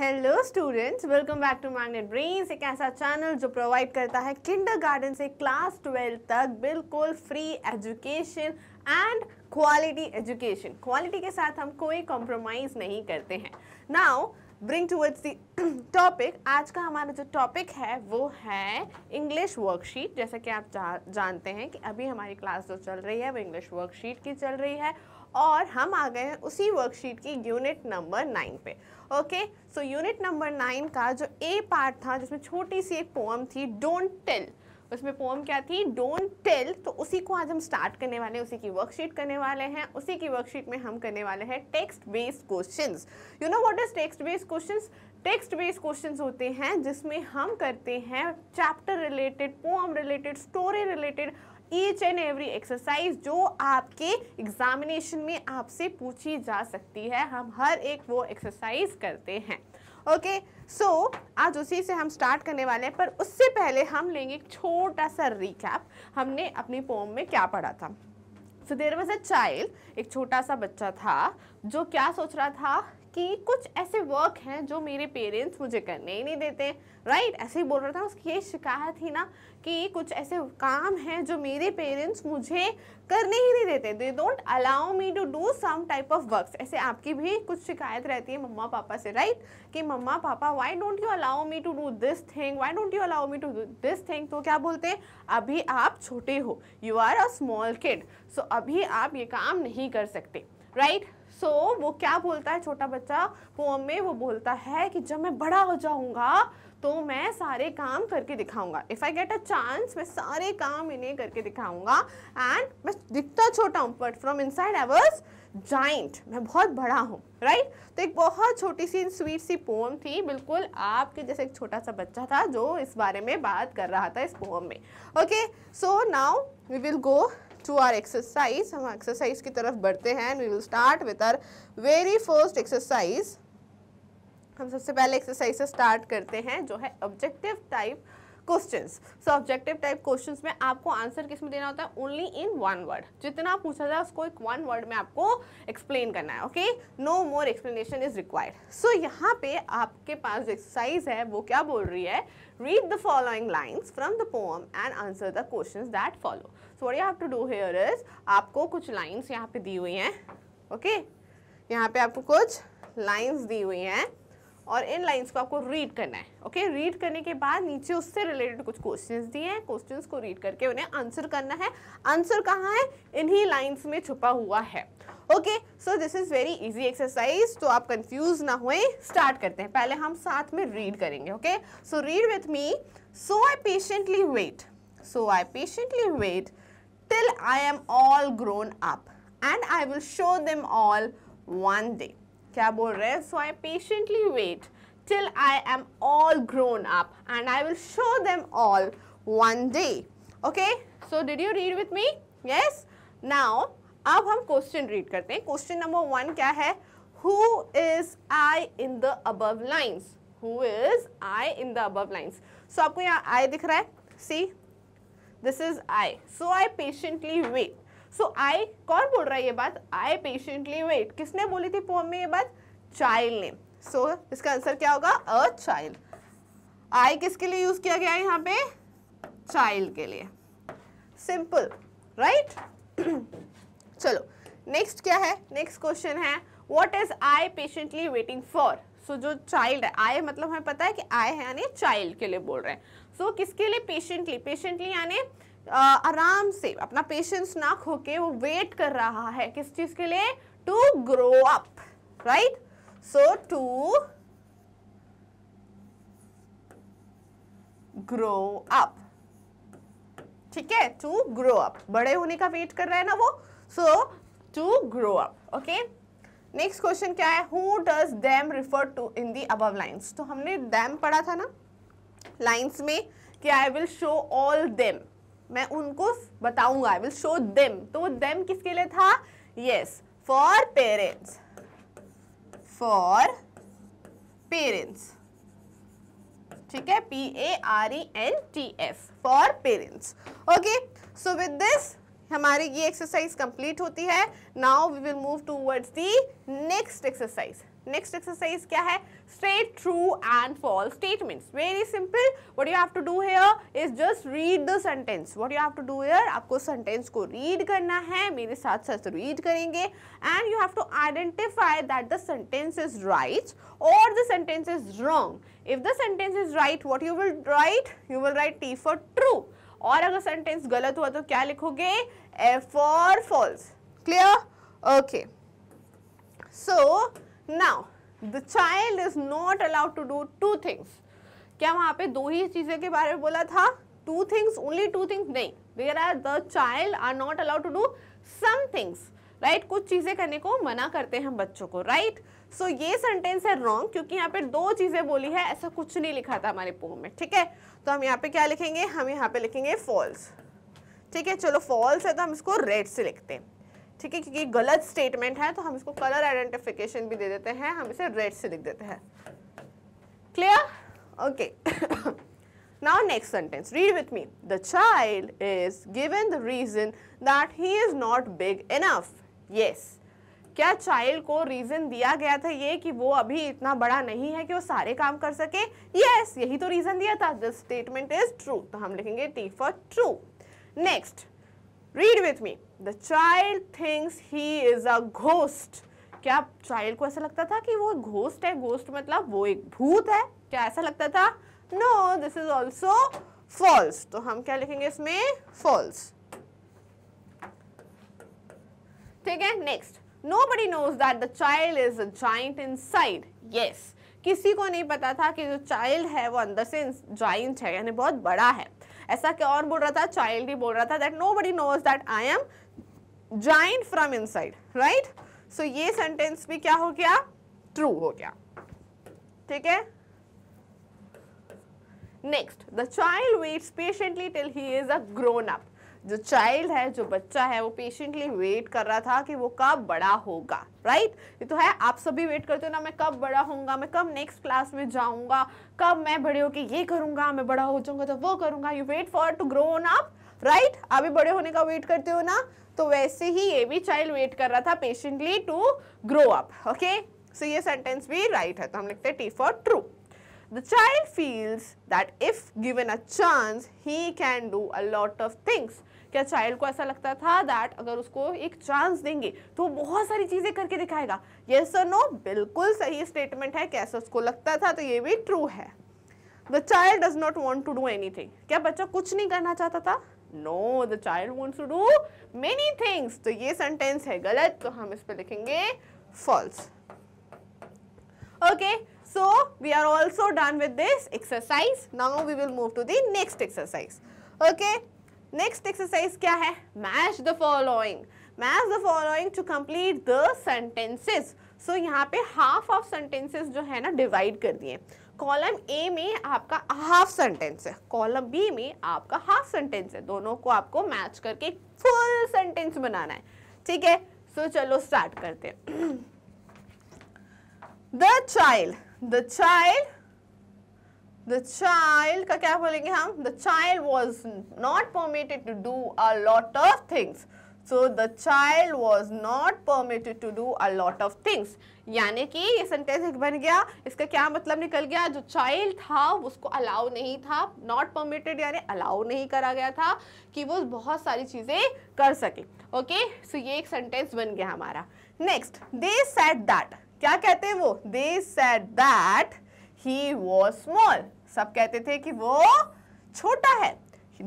Hello students welcome back to Magnet Brains एक ऐसा channel जो प्रोवाइड करता है किंडरगार्टन से क्लास ट्वेल्व तक बिल्कुल free education and quality education quality के साथ हम कोई कॉम्प्रोमाइज़ नहीं करते हैं now bring towards the topic आज का हमारा जो टॉपिक है वो है इंग्लिश वर्कशीट जैसा कि आप जा, जानते हैं कि अभी हमारी क्लास जो चल रही है वो इंग्लिश वर्कशीट की चल रही है और हम आ गए हैं उसी वर्कशीट की यूनिट नंबर नाइन पे okay so unit number nine का जो ए पार्ट था जिसमें छोटी सी एक पोम थी डोंट टेल उसमें पोम क्या थी डोंट टेल तो उसी को आज हम स्टार्ट करने वाले हैं उसी की वर्कशीट करने वाले हैं उसी की वर्कशीट में हम करने वाले हैं text based questions you know what is text based questions text based questions होते हैं जिसमें हम करते हैं chapter related poem related story related each and every exercise जो आपके एग्जामिनेशन में आपसे पूछी जा सकती है हम हर एक वो एक्सरसाइज करते हैं ओके okay, सो so, आज उसी से हम स्टार्ट करने वाले हैं पर उससे पहले हम लेंगे एक छोटा सा रिकैप हमने अपनी पोम में क्या पढ़ा था सो देर वॉज अ चाइल्ड एक छोटा सा बच्चा था जो क्या सोच रहा था कि कुछ ऐसे वर्क हैं जो मेरे पेरेंट्स मुझे करने ही नहीं देते राइट ऐसे ही बोल रहा था उसकी ये शिकायत थी ना कि कुछ ऐसे काम हैं जो मेरे पेरेंट्स मुझे करने ही नहीं देते they don't allow me to do some type of work ऐसे आपकी भी कुछ शिकायत रहती है मम्मा पापा से राइट कि मम्मा पापा why don't you allow me to do this thing why don't you allow me to do this thing तो क्या बोलते हैं अभी आप छोटे हो you are a small kid so अभी आप ये काम नहीं कर सकते राइट right? सो so, वो क्या बोलता है छोटा बच्चा पोम में वो बोलता है कि जब मैं बड़ा हो जाऊंगा तो मैं सारे काम करके दिखाऊंगा if I get a chance मैं सारे काम इन्हें करके दिखाऊंगा एंड मैं दिखता छोटा हूँ but from side I was giant मैं बहुत बड़ा हूँ राइट right? तो एक बहुत छोटी सी स्वीट सी पोम थी बिल्कुल आपके जैसे एक छोटा सा बच्चा था जो इस बारे में बात कर रहा था इस पोम में okay so now we will go to our exercise हम एक्सरसाइज की तरफ बढ़ते हैं and we will start with our very first exercise हम सबसे पहले एक्सरसाइज से स्टार्ट करते हैं जो है objective type questions so objective type questions में आपको आंसर किस में देना होता है ओनली इन वन वर्ड जितना पूछा जाए उसको एक वन वर्ड में आपको एक्सप्लेन करना है okay no more explanation is required so यहाँ पे आपके पास जो एक्सरसाइज है वो क्या बोल रही है read the following lines from the poem and answer the question that follow so what you have to do here is आपको कुछ लाइन्स यहाँ पे दी हुई हैं ओके okay? यहाँ पे आपको कुछ लाइन्स दी हुई हैं और इन लाइन्स को आपको रीड करना है ओके okay? रीड करने के बाद नीचे उससे रिलेटेड कुछ क्वेश्चंस दिए हैं क्वेश्चंस को रीड करके उन्हें आंसर करना है आंसर कहाँ है इन्हीं लाइन्स में छुपा हुआ है okay so this is very easy exercise तो आप कंफ्यूज ना हुए स्टार्ट करते हैं पहले हम साथ में रीड करेंगे okay so read with me so I patiently wait so I patiently wait till I am all grown up and I will show them all one day. क्या बोल रहे हैं So I patiently wait till I am all grown up and I will show them all one day. Okay? So did you read with me? Yes? Now, अब हम question read करते हैं Question number one क्या है Who is I in the above lines? Who is I in the above lines? So आपको यहाँ I दिख रहा है See. This is I so I patiently wait so I कौन बोल रहा है ये बात आई पेशेंटली वेट किसने बोली थी पोम में ये बात चाइल्ड ने सो so, इसका आंसर क्या होगा अ चाइल्ड आई किसके लिए यूज किया गया है यहाँ पे चाइल्ड के लिए सिंपल राइट right? चलो नेक्स्ट क्या है नेक्स्ट क्वेश्चन है what is I patiently waiting for so so, जो चाइल्ड है आई मतलब हमें पता है कि आई है यानी चाइल्ड के लिए बोल रहे हैं सो so, किसके लिए पेशेंटली पेशेंटली यानी आराम से अपना पेशेंस ना खो के वो वेट कर रहा है किस चीज के लिए to grow up right so to grow up ठीक है टू ग्रो अप बड़े होने का वेट कर रहा है ना वो so to grow up okay next question क्या है who does them refer to in the above lines तो हमने डैम पढ़ा था ना लाइन्स में कि I will show all them मैं उनको बताऊंगा आई विल शो देम तो वो देम किसके लिए था yes for parents for parents ठीक है P A R E N T F for parents okay so with this हमारी ये एक्सरसाइज कंप्लीट होती है now we will move towards the next exercise next exercise क्या है straight true and false statements very simple what you have to do here is just read the sentence what you have to do here आपको sentence को read करना है मेरे साथ साथ read करेंगे and you have to identify that the sentence is right और the sentence is wrong if the sentence is right what you will write you will write T for true और अगर sentence गलत हुआ तो क्या लिखोगे F और false clear okay so now the child is not allowed to do two things क्या वहां पे दो ही चीज़ें के बारे में बोला था two things only two things नहीं there are the child are not allowed to do some things right कुछ चीज़ें करने को मना करते हैं बच्चों को राइट right? सो ये सेंटेंस है रॉन्ग क्योंकि यहाँ पे दो चीज़ें बोली है ऐसा कुछ नहीं लिखा था हमारे पोम में ठीक है तो हम यहाँ पे क्या लिखेंगे हम यहाँ पे लिखेंगे फॉल्स ठीक है चलो फॉल्स है तो हम इसको रेड से लिखते हैं ठीक है क्योंकि गलत स्टेटमेंट है तो हम इसको कलर आइडेंटिफिकेशन भी दे देते हैं हम इसे रेड से लिख देते हैं clear okay now next sentence read with me the child is given the reason that he is not big enough yes क्या चाइल्ड को रीजन दिया गया था ये कि वो अभी इतना बड़ा नहीं है कि वो सारे काम कर सके यस yes, यही तो रीजन दिया था दिस स्टेटमेंट इज ट्रू तो हम लिखेंगे T for true next read with me the child thinks he is a ghost क्या चाइल्ड को ऐसा लगता था कि वो घोस्ट है घोस्ट मतलब वो एक भूत है क्या ऐसा लगता था no this is also false तो हम क्या लिखेंगे इसमें फॉल्स ठीक है next nobody knows that the child is a giant inside yes किसी को नहीं पता था कि जो चाइल्ड है वो अंदर से जाइंट है यानी बहुत बड़ा है ऐसा क्या बोल रहा था चाइल्ड ही बोल रहा था that nobody knows that I am giant from inside right so ये सेंटेंस भी क्या हो गया ट्रू हो गया ठीक है next the child waits patiently till he is a grown up जो चाइल्ड है जो बच्चा है वो पेशेंटली वेट कर रहा था कि वो कब बड़ा होगा राइट right? ये तो है आप सभी वेट करते हो ना मैं कब बड़ा होऊंगा मैं कब नेक्स्ट क्लास में जाऊंगा कब मैं बड़े होके ये करूंगा मैं बड़ा हो जाऊंगा तो वो करूंगा you wait for to grow on up right आप भी बड़े होने का वेट करते हो ना तो वैसे ही ये भी चाइल्ड वेट कर रहा था patiently to grow up okay so ये सेंटेंस भी राइट है तो हम लिखते हैं T for true The child feels that if given a chance, he can do a lot of things. क्या चाइल्ड को ऐसा लगता था दैट अगर उसको एक चांस देंगे तो बहुत सारी चीज़ें करके दिखाएगा ये सर नो बिल्कुल सही स्टेटमेंट है कैसा उसको लगता था तो ये भी ट्रू है the child does not want to do anything क्या बच्चा कुछ नहीं करना चाहता था no the child wants to do many things तो ये सेंटेंस है गलत तो हम इस पर लिखेंगे false okay so we are also done with this exercise now we will move to the next exercise okay next exercise क्या है match the following match the following to complete the sentences so यहाँ पे half of sentences जो है ना divide कर दिए column A में आपका हाफ सेंटेंस है कॉलम बी में आपका हाफ सेंटेंस है दोनों को आपको मैच करके फुल सेंटेंस बनाना है ठीक है सो so, चलो स्टार्ट करते हैं the child the child the child का क्या बोलेंगे हम the child was not permitted to do a lot of things so the child was not permitted to do a lot of things यानी कि ये सेंटेंस एक बन गया इसका क्या मतलब निकल गया जो चाइल्ड था उसको अलाउ नहीं था नॉट परमिटेड यानी अलाउ नहीं करा गया था कि वो बहुत सारी चीज़ें कर सके ओके सो ये एक सेंटेंस बन गया हमारा नेक्स्ट दे सेट दैट क्या कहते हैं वो they said that he was small सब कहते थे कि वो छोटा है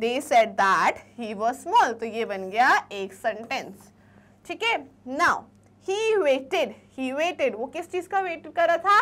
they said that he was small तो ये बन गया एक सेंटेंस ठीक है now he waited he waited वो किस चीज़ का वेट कर रहा था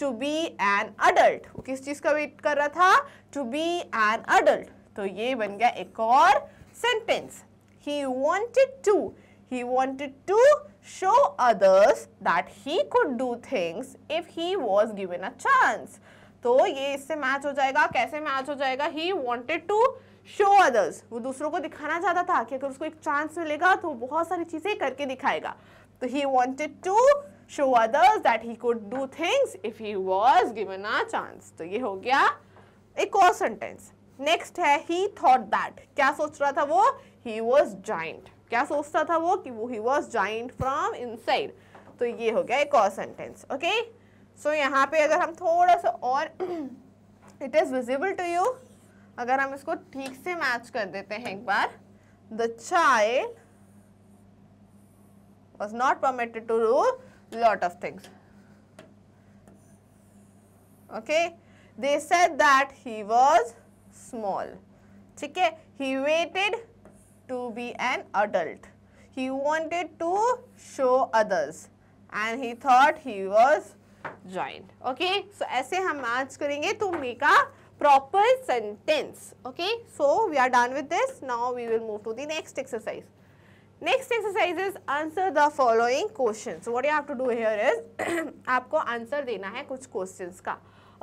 टू बी एन अडल्ट वो किस चीज़ का वेट कर रहा था टू बी एन अडल्ट तो ये बन गया एक और sentence he wanted to he wanted to show others that he could do things if he was given a chance तो ये इससे मैच हो जाएगा कैसे मैच हो जाएगा he wanted to show others वो दूसरों को दिखाना चाहता था कि अगर उसको एक चांस मिलेगा तो बहुत सारी चीज़ें करके दिखाएगा तो he wanted to show others that he could do things if he was given a chance तो ये हो गया एक और सेंटेंस नेक्स्ट है ही थॉट दैट क्या सोच रहा था वो ही वॉज जॉइंट क्या सोचता था वो कि वो he was giant from inside तो ये हो गया एक और सेंटेंस ओके okay? सो यहाँ पे अगर हम थोड़ा सा और it is visible to you अगर हम इसको ठीक से मैच कर देते हैं एक बार the child was not permitted to do lot of things okay they said that he was small ठीक है he waited to be an adult he wanted to show others and he thought he was giant okay so ऐसे हम आज करेंगे to make a proper sentence okay so we are done with this now we will move to the next exercise next exercise is answer the following question what you have to do here is आपको answer देना है कुछ question का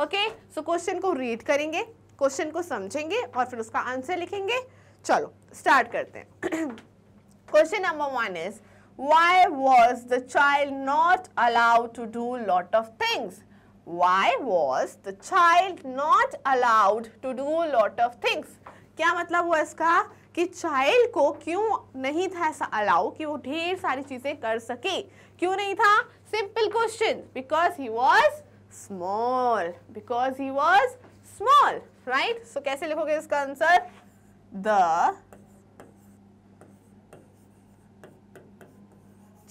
okay so question को read करेंगे question को समझेंगे और फिर उसका आंसर लिखेंगे चलो स्टार्ट करते हैं question number one is why was the child not allowed to do lot of things? Why was the child not allowed to do lot of things? क्या मतलब हुआ इसका कि child को क्यों नहीं था allow कि वो ढेर सारी चीजें कर सके? क्यों नहीं था? Simple question. Because he was small. Because he was small, right? So कैसे लिखोगे इसका answer? The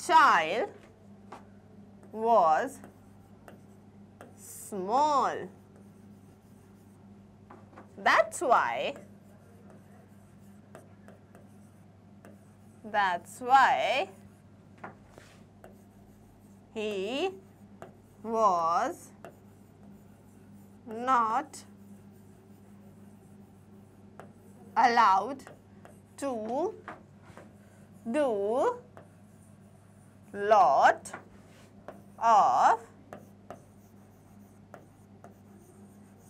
child was small. That's why, that's why he was not allowed to do lot of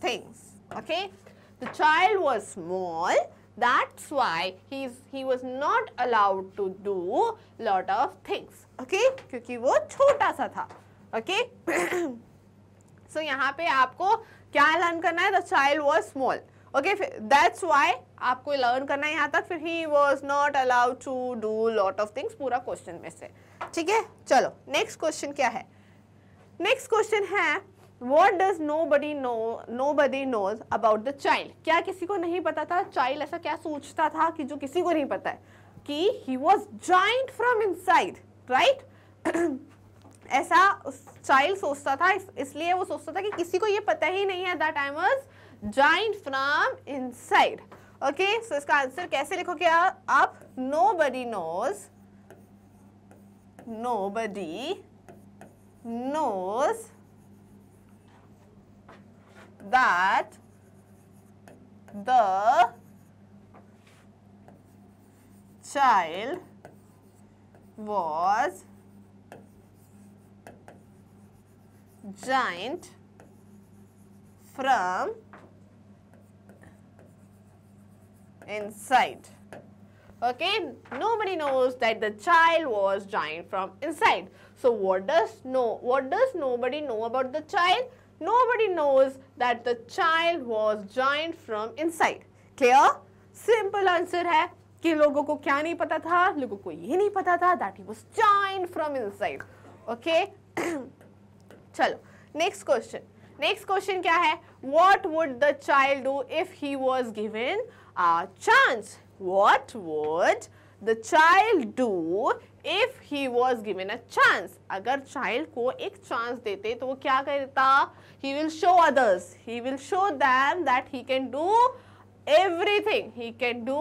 things okay the child was small that's why he's he was not allowed to do lot of things okay क्योंकि वो छोटा सा okay so यहाँ पे आपको क्या learn करना the child was small okay that's why आपको लर्न करना है यहाँ तक फिर he was not allowed to do lot of things पूरा क्वेश्चन में से ठीक है चलो नेक्स्ट क्वेश्चन क्या है नेक्स्ट क्वेश्चन है what does nobody no nobody knows about the child क्या किसी को नहीं पता था चाइल्ड ऐसा क्या सोचता था कि जो किसी को नहीं पता है कि he was giant from inside right ऐसा चाइल्ड सोचता था इसलिए वो सोचता था कि किसी को ये पता ही नहीं है that I was giant from inside okay so इसका आंसर कैसे लिखोगे आप nobody knows nobody knows that the child was giant from inside. Okay, nobody knows that the child was giant from inside. So what does know? what does nobody know about the child? Nobody knows that the child was giant from inside. Clear? Simple answer है कि लोगों को क्या नहीं पता था लोगों को ये नहीं पता था that he was giant from inside. Okay? चलो नेक्स्ट क्वेश्चन नेक्स्ट क्वेश्चन क्या है what would the child do if he was given a uh, chance. What would the child do if he was given a chance? अगर child को एक chance देते तो वो क्या करता He will show others. He will show them that he can do everything he can do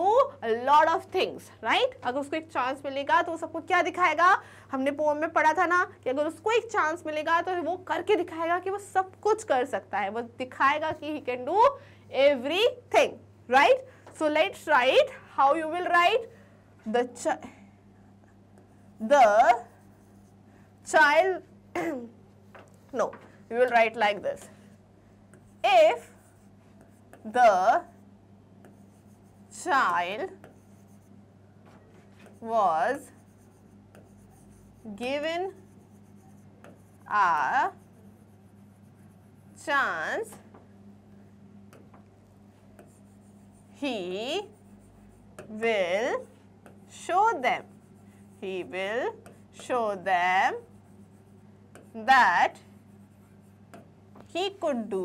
lot of things right अगर उसको एक चांस मिलेगा तो वो सबको क्या दिखाएगा हमने पोम में पढ़ा था ना कि अगर उसको एक चांस मिलेगा तो वो करके दिखाएगा कि वो सब कुछ कर सकता है वो दिखाएगा कि he can do everything right So let's write how you will write the the child no you will write like this if the child was given a chance he will show them. He will show them that he could do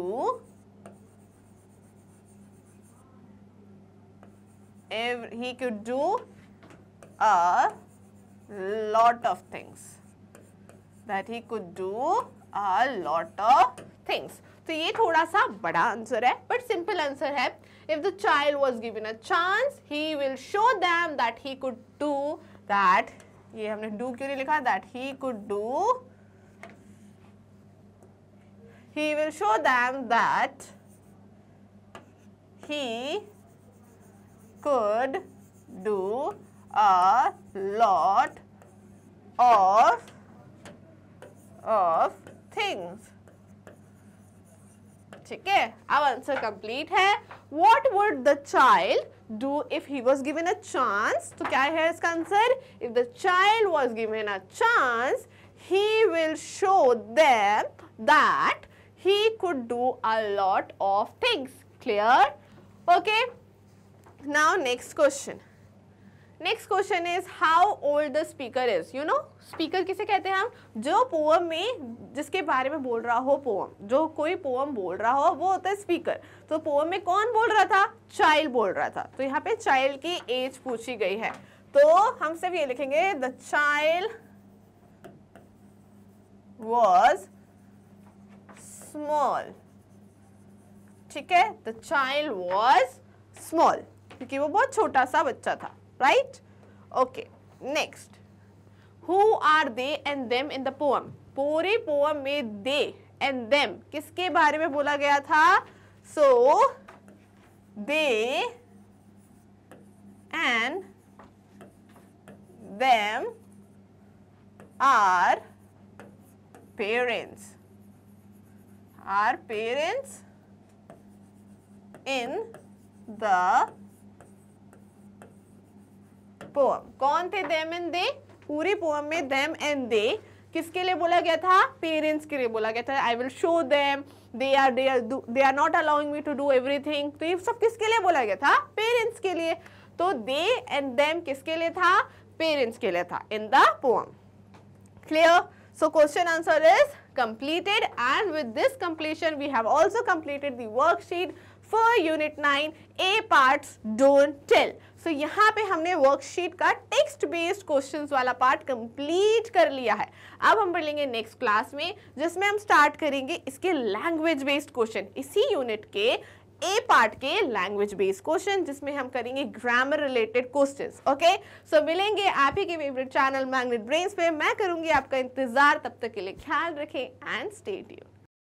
every, he could do a lot of things that he could do a lot of things तो ये थोड़ा सा बड़ा answer है but simple answer है if the child was given a chance he will show them that he could do that ये हमने do क्यों नहीं लिखा that he could do he will show them that he could do a lot of of things ठीक है अब answer complete है what would the child do if he was given a chance तो क्या है इसका answer if the child was given a chance he will show them that he could do a lot of things clear okay now next question next question is how old the speaker is you know speaker किसे कहते हैं हम जो poem में जिसके बारे में बोल रहा हो पोम जो कोई पोम बोल रहा हो वो होता है स्पीकर तो पोम में कौन बोल रहा था चाइल्ड बोल रहा था तो यहाँ पे चाइल्ड की एज पूछी गई है तो हम सिर्फ ये लिखेंगे द चाइल्ड वॉज स्मॉल ठीक है द चाइल्ड वॉज स्मॉल क्योंकि वो बहुत छोटा सा बच्चा था right okay next who are they and them in the poem कोरे पोअम में दे एंड देम किसके बारे में बोला गया था so they and them are parents are parents in the poem कौन थे देम एंड दे पूरी पोअम में देम एंड दे किसके लिए बोला गया था पेरेंट्स के लिए बोला गया था I will show them they are they are they are not allowing me to do everything तो ये सब किसके लिए बोला गया था पेरेंट्स के लिए तो दे एंड देम किसके लिए था पेरेंट्स के लिए था in the poem clear so question answer is completed and with this completion we have also completed the worksheet for unit 9 a parts don't tell so यहाँ पे हमने वर्कशीट का टेक्स्ट बेस्ड क्वेश्चंस वाला part complete कर लिया है अब हम बढ़ेंगे नेक्स्ट क्लास में जिसमें हम स्टार्ट करेंगे इसके लैंग्वेज बेस्ड क्वेश्चन इसी यूनिट के ए पार्ट के लैंग्वेज बेस्ड क्वेश्चन जिसमें हम करेंगे grammar related questions okay so मिलेंगे आप ही के फेवरेट चैनल मैग्नेट ब्रेन्स पे मैं करूंगी आपका इंतजार तब तक के लिए ख्याल रखें एंड स्टे यू